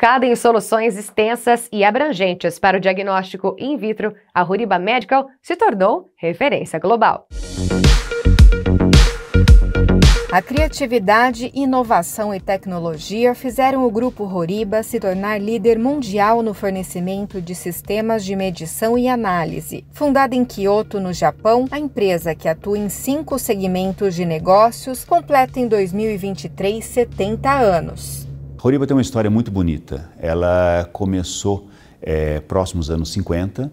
Focada em soluções extensas e abrangentes para o diagnóstico in vitro, a Ruriba Medical se tornou referência global. A criatividade, inovação e tecnologia fizeram o grupo Roriba se tornar líder mundial no fornecimento de sistemas de medição e análise. Fundada em Kyoto, no Japão, a empresa, que atua em cinco segmentos de negócios, completa em 2023 70 anos. Roriba tem uma história muito bonita. Ela começou é, próximos anos 50,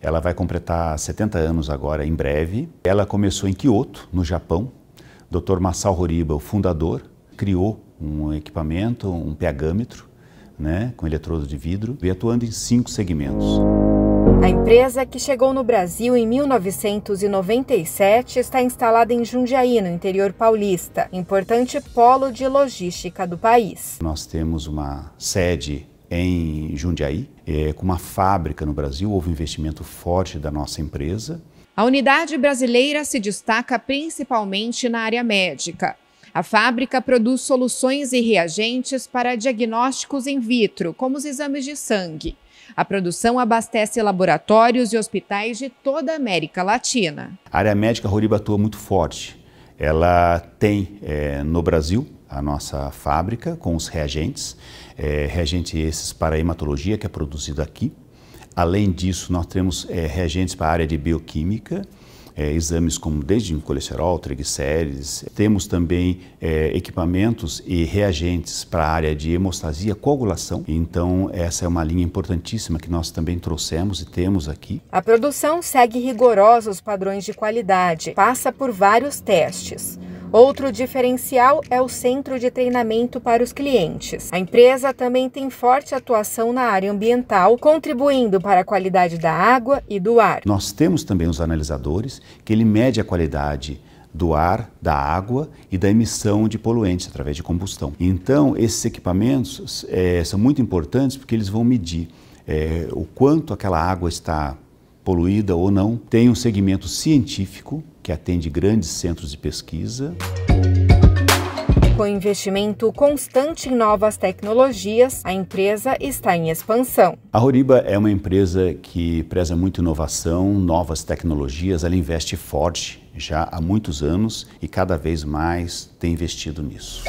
ela vai completar 70 anos agora em breve. Ela começou em Kyoto, no Japão. Dr. Masao Horiba, o fundador, criou um equipamento, um pegâmetro, né, com eletrodo de vidro, e atuando em cinco segmentos. A empresa, que chegou no Brasil em 1997, está instalada em Jundiaí, no interior paulista, importante polo de logística do país. Nós temos uma sede em Jundiaí, é, com uma fábrica no Brasil, houve um investimento forte da nossa empresa. A unidade brasileira se destaca principalmente na área médica. A fábrica produz soluções e reagentes para diagnósticos in vitro, como os exames de sangue. A produção abastece laboratórios e hospitais de toda a América Latina. A área médica Roriba atua muito forte. Ela tem é, no Brasil a nossa fábrica com os reagentes, é, reagentes esses para hematologia que é produzido aqui. Além disso, nós temos é, reagentes para a área de bioquímica é, exames como desde colesterol, triglicérides. Temos também é, equipamentos e reagentes para a área de hemostasia, coagulação. Então, essa é uma linha importantíssima que nós também trouxemos e temos aqui. A produção segue rigorosos padrões de qualidade, passa por vários testes. Outro diferencial é o centro de treinamento para os clientes. A empresa também tem forte atuação na área ambiental, contribuindo para a qualidade da água e do ar. Nós temos também os analisadores, que ele mede a qualidade do ar, da água e da emissão de poluentes através de combustão. Então, esses equipamentos é, são muito importantes porque eles vão medir é, o quanto aquela água está poluída ou não. Tem um segmento científico que atende grandes centros de pesquisa. Com investimento constante em novas tecnologias, a empresa está em expansão. A Roriba é uma empresa que preza muito inovação, novas tecnologias, ela investe forte já há muitos anos e cada vez mais tem investido nisso.